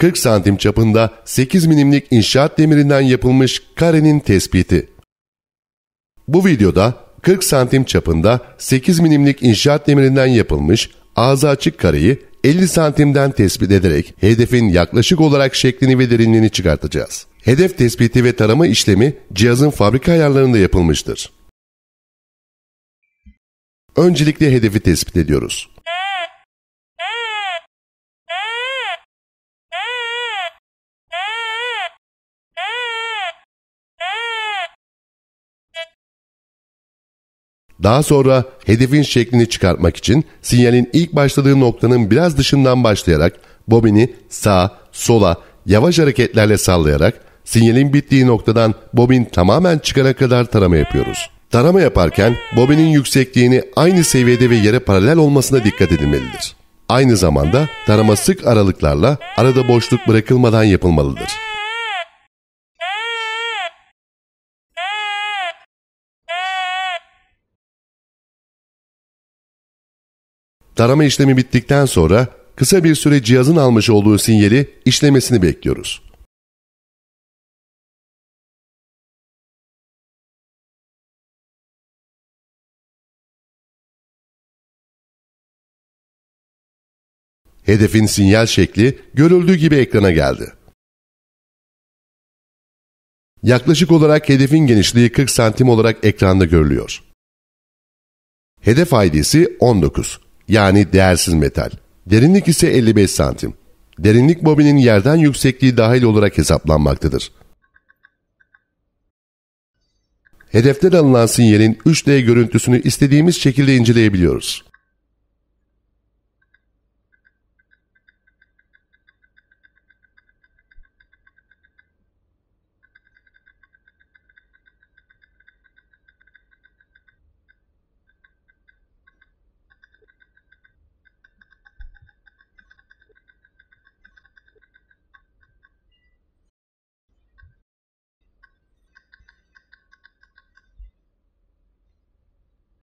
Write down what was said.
40 santim çapında 8 milimlik inşaat demirinden yapılmış karenin tespiti. Bu videoda 40 santim çapında 8 milimlik inşaat demirinden yapılmış ağzı açık kareyi 50 santimden tespit ederek hedefin yaklaşık olarak şeklini ve derinliğini çıkartacağız. Hedef tespiti ve tarama işlemi cihazın fabrika ayarlarında yapılmıştır. Öncelikle hedefi tespit ediyoruz. Daha sonra hedefin şeklini çıkartmak için sinyalin ilk başladığı noktanın biraz dışından başlayarak bobini sağa, sola, yavaş hareketlerle sallayarak sinyalin bittiği noktadan bobin tamamen çıkana kadar tarama yapıyoruz. Tarama yaparken bobinin yüksekliğini aynı seviyede ve yere paralel olmasına dikkat edilmelidir. Aynı zamanda tarama sık aralıklarla arada boşluk bırakılmadan yapılmalıdır. Tarama işlemi bittikten sonra kısa bir süre cihazın almış olduğu sinyali işlemesini bekliyoruz. Hedefin sinyal şekli görüldüğü gibi ekrana geldi. Yaklaşık olarak hedefin genişliği 40 santim olarak ekranda görülüyor. Hedef ID'si 19 yani değersiz metal. Derinlik ise 55 santim. Derinlik bobinin yerden yüksekliği dahil olarak hesaplanmaktadır. Hedeften alınan sinyalin 3D görüntüsünü istediğimiz şekilde inceleyebiliyoruz.